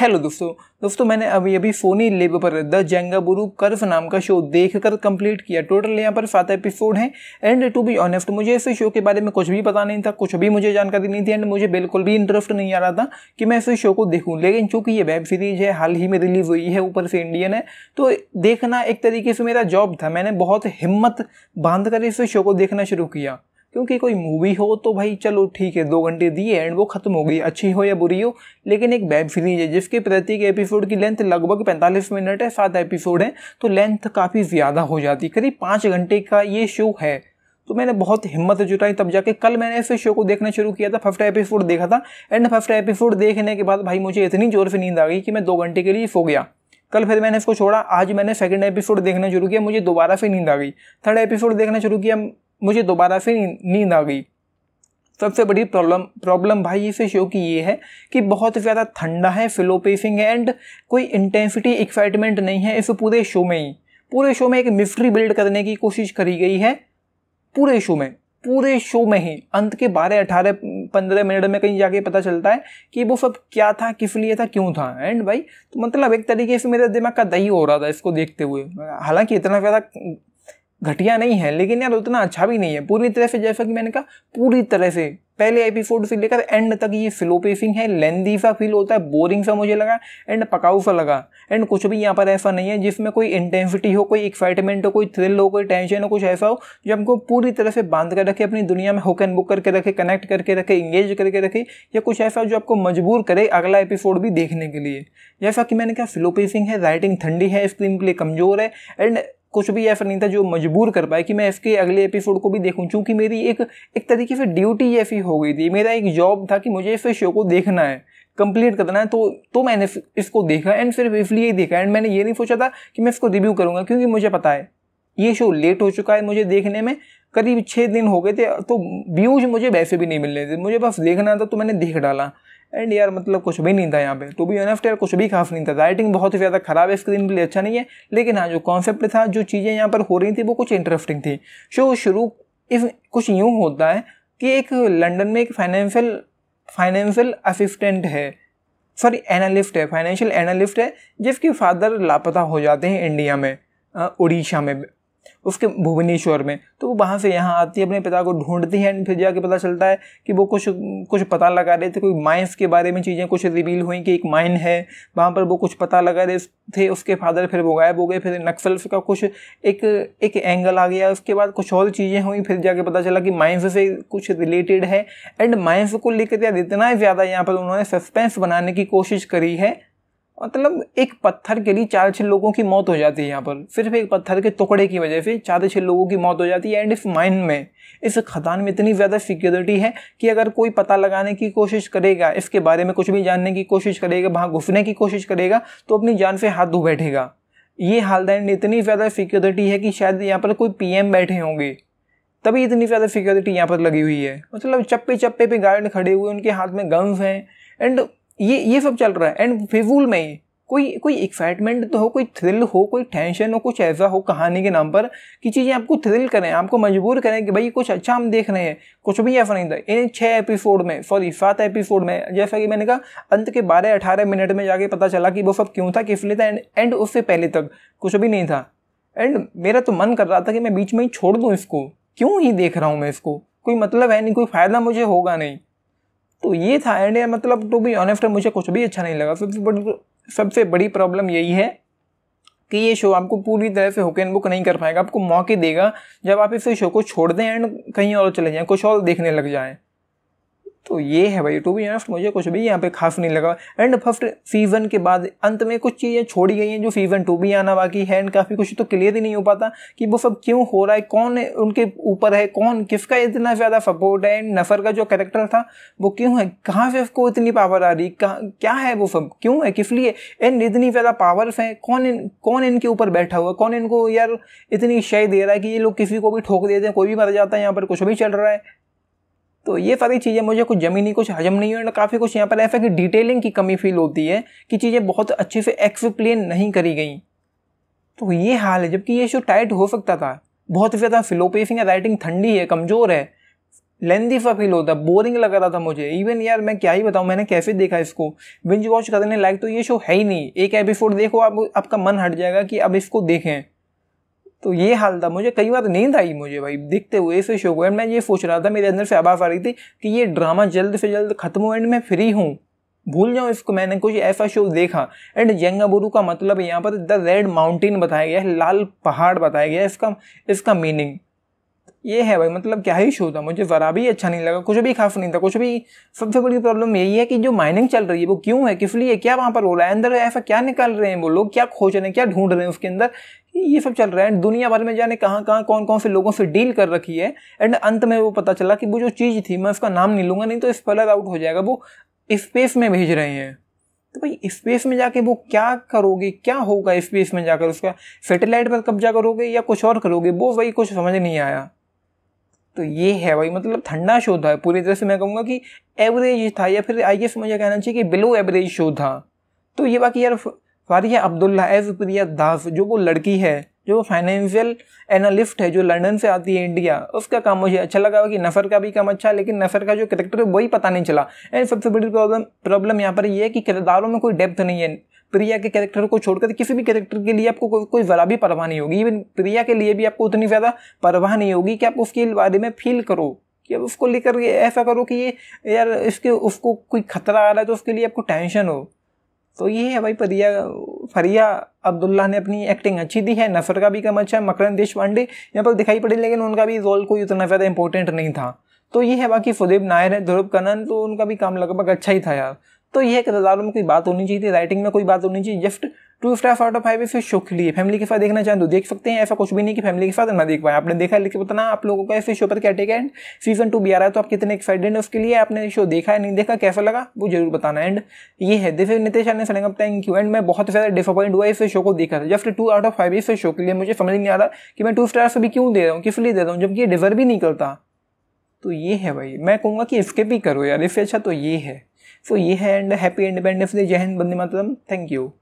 hello दोस्तों दोस्तों मैंने अभी अभी फोनी लेबो पर द जेंगाबुरू कर्व नाम का शो देख कर कम्प्लीट किया टोटल यहाँ पर सात एपिसोड हैं एंड टू बी ऑनेस्ट मुझे इस शो के बारे में कुछ भी पता नहीं था कुछ भी मुझे जानकारी नहीं थी एंड मुझे बिल्कुल भी इंटरेस्ट नहीं आ रहा था कि मैं इस शो को देखूँ लेकिन चूँकि ये वेब सीरीज है हाल ही में रिलीज हुई है ऊपर से इंडियन है तो देखना एक तरीके से मेरा जॉब था मैंने बहुत हिम्मत बांध कर इस शो को देखना शुरू किया क्योंकि कोई मूवी हो तो भाई चलो ठीक है दो घंटे दिए एंड वो ख़त्म हो गई अच्छी हो या बुरी हो लेकिन एक वेब सीरीज है जिसके प्रत्येक एपिसोड की लेंथ लगभग पैंतालीस मिनट है सात एपिसोड हैं तो लेंथ काफ़ी ज़्यादा हो जाती है करीब पाँच घंटे का ये शो है तो मैंने बहुत हिम्मत जुटाई तब जाके कल मैंने इस शो को देखना शुरू किया था फर्स्ट एपिसोड देखा था एंड फर्स्ट एपिसोड देखने के बाद भाई मुझे इतनी ज़ोर से नींद आ गई कि मैं दो घंटे के लिए सो गया कल फिर मैंने इसको छोड़ा आज मैंने सेकंड एपिसोड देखना शुरू किया मुझे दोबारा से नींद आ गई थर्ड एपिसोड देखना शुरू किया मुझे दोबारा से नींद आ गई सबसे बड़ी प्रॉब्लम प्रॉब्लम भाई इस शो की ये है कि बहुत ज़्यादा ठंडा है फिलो पेसिंग है एंड कोई इंटेंसिटी एक्साइटमेंट नहीं है इस पूरे शो में ही पूरे शो में एक मिस्ट्री बिल्ड करने की कोशिश करी गई है पूरे शो में पूरे शो में ही अंत के बारह अठारह पंद्रह मिनट में कहीं जाके पता चलता है कि वो सब क्या था किस लिए था क्यों था एंड भाई तो मतलब एक तरीके से मेरे दिमाग का दही हो रहा था इसको देखते हुए हालांकि इतना ज़्यादा घटिया नहीं है लेकिन यार उतना अच्छा भी नहीं है पूरी तरह से जैसा कि मैंने कहा पूरी तरह से पहले एपिसोड से लेकर एंड तक ये स्लो पेसिंग है लेंदी सा फील होता है बोरिंग सा मुझे लगा एंड पकाऊ सा लगा एंड कुछ भी यहाँ पर ऐसा नहीं है जिसमें कोई इंटेंसिटी हो कोई एक्साइटमेंट हो कोई थ्रिल हो कोई टेंशन हो कुछ ऐसा हो जो हमको पूरी तरह से बांध कर रखे अपनी दुनिया में हुक एंड बुक करके रखे कनेक्ट करके रखे इंगेज करके रखे या कुछ ऐसा जो आपको मजबूर करे अगला एपिसोड भी देखने के लिए जैसा कि मैंने कहा स्लो पेसिंग है राइटिंग ठंडी है स्क्रीन प्ले कमज़ोर है एंड कुछ भी ऐसा नहीं था जो मजबूर कर पाए कि मैं एफ के अगले एपिसोड को भी देखूं चूँकि मेरी एक एक तरीके से ड्यूटी ऐसी हो गई थी मेरा एक जॉब था कि मुझे इस शो को देखना है कंप्लीट करना है तो तो मैंने इसको देखा एंड सिर्फ इसलिए ही देखा एंड मैंने ये नहीं सोचा था कि मैं इसको रिव्यू करूँगा क्योंकि मुझे पता है ये शो लेट हो चुका है मुझे देखने में करीब छः दिन हो गए थे तो व्यूज मुझे वैसे भी नहीं मिल रहे थे मुझे बस देखना था तो मैंने देख डाला एंड यार मतलब कुछ भी नहीं था यहाँ पे तो भी एनएफ यार कुछ भी खास नहीं था राइटिंग बहुत ही ज़्यादा खराब है स्क्रीन प्ले अच्छा नहीं है लेकिन हाँ जो कॉन्सेप्ट था जो चीज़ें यहाँ पर हो रही थी वो कुछ इंटरेस्टिंग थी शो शुरू इफ कुछ यूँ होता है कि एक लंदन में एक फाइनेंशियल फाइनेंशियल असिस्टेंट है सॉरी एनालिस्ट है फाइनेंशियल एनालिस्ट है जिसके फादर लापता हो जाते हैं इंडिया में उड़ीसा में उसके भुवनेश्वर में तो वो वहाँ से यहाँ आती है अपने पिता को ढूंढती है एंड फिर जाके पता चलता है कि वो कुछ कुछ पता लगा रहे थे कोई माइंस के बारे में चीज़ें कुछ रिवील हुई कि एक माइन है वहाँ पर वो कुछ पता लगा रहे थे उसके फादर फिर वो गायब हो गए फिर नक्सल का कुछ एक एक एंगल आ गया उसके बाद कुछ और चीज़ें हुई फिर जाके पता चला कि माइंस से कुछ रिलेटेड है एंड माइंस को लेकर यार इतना ज़्यादा यहाँ पर उन्होंने सस्पेंस बनाने की कोशिश करी है मतलब एक पत्थर के लिए चार छः लोगों की मौत हो जाती है यहाँ पर सिर्फ एक पत्थर के टुकड़े की वजह से चार छः लोगों की मौत हो जाती है एंड इस माइन में इस खदान में इतनी ज़्यादा सिक्योरिटी है कि अगर कोई पता लगाने की कोशिश करेगा इसके बारे में कुछ भी जानने की कोशिश करेगा वहाँ घुसने की कोशिश करेगा तो अपनी जान से हाथ धो बैठेगा ये हाल दिन इतनी ज़्यादा सिक्योरिटी है कि शायद यहाँ पर कोई पी बैठे होंगे तभी इतनी ज़्यादा सिक्योरिटी यहाँ पर लगी हुई है मतलब चप्पे चप्पे पे गार्ड खड़े हुए उनके हाथ में गम्स हैं एंड ये ये सब चल रहा है एंड फिजूल में ही कोई कोई एक्साइटमेंट तो हो कोई थ्रिल हो कोई टेंशन हो कुछ ऐसा हो कहानी के नाम पर कि चीज़ें आपको थ्रिल करें आपको मजबूर करें कि भाई कुछ अच्छा हम देख रहे हैं कुछ भी ऐसा नहीं था इन छः एपिसोड में सॉरी सात एपिसोड में जैसा कि मैंने कहा अंत के बारह अठारह मिनट में जाके पता चला कि वो सब क्यों था किस लिए था एंड एंड उससे पहले तक कुछ भी नहीं था एंड मेरा तो मन कर रहा था कि मैं बीच में ही छोड़ दूँ इसको क्यों ही देख रहा हूँ मैं इसको कोई मतलब है नहीं कोई फ़ायदा मुझे होगा नहीं तो ये था एंड मतलब टू बी ऑनेस्ट मुझे कुछ भी अच्छा नहीं लगा सबसे बड़ी सबसे बड़ी प्रॉब्लम यही है कि ये शो आपको पूरी तरह से हुक एंड बुक नहीं कर पाएगा आपको मौके देगा जब आप इस शो को छोड़ दें एंड कहीं और चले जाएँ कुछ और देखने लग जाएँ तो ये है भाई टू बी ऑनेस्ट मुझे कुछ भी यहाँ पे खास नहीं लगा एंड फर्स्ट सीज़न के बाद अंत में कुछ चीज़ें छोड़ी गई हैं जो सीज़न टू भी आना बाकी है एंड काफ़ी कुछ तो क्लियर ही नहीं हो पाता कि वो सब क्यों हो रहा है कौन है उनके ऊपर है कौन किसका इतना ज़्यादा सपोर्ट है एंड नफर का जो करेक्टर था वो क्यों है कहाँ से उसको इतनी पावर आ रही कहाँ क्या है वो सब क्यों है किस लिए एंड इतनी ज़्यादा पावर्स हैं कौन इन कौन इनके ऊपर बैठा हुआ कौन इनको यार इतनी शय दे रहा है कि ये लोग किसी को भी ठोक देते हैं कोई भी मर जाता है यहाँ पर कुछ भी चल रहा है तो ये सारी चीज़ें मुझे कुछ जमी नहीं कुछ हजम नहीं हुई और काफ़ी कुछ यहाँ पर ऐसा कि डिटेलिंग की कमी फील होती है कि चीज़ें बहुत अच्छे से एक्सप्लेन नहीं करी गई तो ये हाल है जबकि ये शो टाइट हो सकता था बहुत ज़्यादा फिलोपेसिंग है राइटिंग ठंडी है कमज़ोर है लेंदी सा फील होता बोरिंग लग रहा था मुझे इवन यार मैं क्या ही बताऊँ मैंने कैसे देखा इसको विंज वॉच करने लायक तो ये शो है ही नहीं एक एपिसोड देखो आप आपका मन हट जाएगा कि अब इसको देखें तो ये हाल था मुझे कई बार नींद आई मुझे भाई देखते हुए इस शो को एंड मैं ये सोच रहा था मेरे अंदर से आवाज़ आ रही थी कि ये ड्रामा जल्द से जल्द खत्म हो एंड मैं फ्री हूँ भूल जाऊँ इसको मैंने कुछ ऐसा शो देखा एंड जंगाबुरू का मतलब यहाँ पर द रेड माउंटेन बताया गया है लाल पहाड़ बताया गया है इसका इसका मीनिंग ये है भाई मतलब क्या ही शो था मुझे ज़रा भी अच्छा नहीं लगा कुछ भी खास नहीं था कुछ भी सबसे बड़ी प्रॉब्लम यही है कि जो माइनिंग चल रही है वो क्यों है किस लिए क्या वहाँ पर हो रहा है अंदर ऐसा क्या निकाल रहे हैं वो लोग क्या खोज रहे हैं क्या ढूंढ रहे हैं उसके अंदर ये सब चल रहा है दुनिया भर में जाने कहाँ कहाँ कौन कौन से लोगों से डील कर रखी है एंड अंत में वो पता चला कि वो जो चीज़ थी मैं उसका नाम नहीं लूँगा नहीं तो स्पेलर आउट हो जाएगा वो स्पेस में भेज रहे हैं तो भाई स्पेस में जाके वो क्या करोगे क्या होगा स्पेस में जाकर उसका सैटेलाइट पर कब्जा करोगे या कुछ और करोगे वो वही कुछ समझ नहीं आया तो ये है भाई मतलब ठंडा शो था पूरी तरह से मैं कहूँगा कि एवरेज था या फिर आई गेस मुझे कहना चाहिए कि बिलो एवरेज शो था तो ये बाकी यार फारिया अब्दुल्ला एज प्रिया दास जो वो लड़की है जो फाइनेंशियल एनालिस्ट है जो लंदन से आती है इंडिया उसका काम मुझे अच्छा लगा कि नफर का भी काम अच्छा है लेकिन नफर का जो करेक्टर है वही पता नहीं चला एंड सबसे बड़ी प्रॉब्लम प्रॉब्लम यहाँ पर यह है कि किरदारों में कोई डेप्थ नहीं है प्रिया के कैरेक्टर को छोड़कर तो किसी भी कैरेक्टर के लिए आपको कोई ज़रा भी परवाह नहीं होगी इवन प्रिया के लिए भी आपको उतनी ज़्यादा परवाह नहीं होगी कि आप उसके बारे में फील करो कि अब उसको लेकर ऐसा करो कि ये यार इसके उसको कोई खतरा आ रहा है तो उसके लिए आपको टेंशन हो तो ये है भाई प्रिया फरिया अब्दुल्ला ने अपनी एक्टिंग अच्छी दी है नफर का भी कम अच्छा है मकरन देश पांडे यहाँ पर दिखाई पड़े लेकिन उनका भी रोल कोई उतना ज़्यादा इंपॉर्टेंट नहीं था तो ये है बाकी सुदीप नायर है ध्रुव कनन तो उनका भी काम लगभग अच्छा ही था यार तो यह कि में कोई बात होनी चाहिए राइटिंग में कोई बात होनी चाहिए just two star out of five फिर शो के लिए फैमिली के साथ देखना चाहें तो देख सकते हैं ऐसा कुछ भी नहीं कि फैमिली के साथ ना देख पाए आपने देखा लेकिन बताना आप लोगों का इस शो पर क्या एंड सीजन टू भी आ रहा है तो आप कितने एक्साइटेड हैं उसके लिए आपने शो देखा है नहीं देखा कैसा लगा वो जरूर बताना एंड ये है दिस नितेश ने सरेंगम थैंक यू एंड मैं बहुत ज़्यादा डिसअपॉइंट हुआ इस शो को देखा था just two out of five इस शो के लिए मुझे समझ नहीं आ रहा कि मैं टू स्टार से भी क्यों दे रहा हूँ किस लिए दे रहा हूँ जबकि ये डिजर्व भी नहीं करता तो ये है भाई मैं कहूँगा कि इसके भी करो यार इससे अच्छा तो ये है सो ये है एंड हैप्पी इंडिपेंडेंस डे जय हिंद बंदे मातरम थैंक यू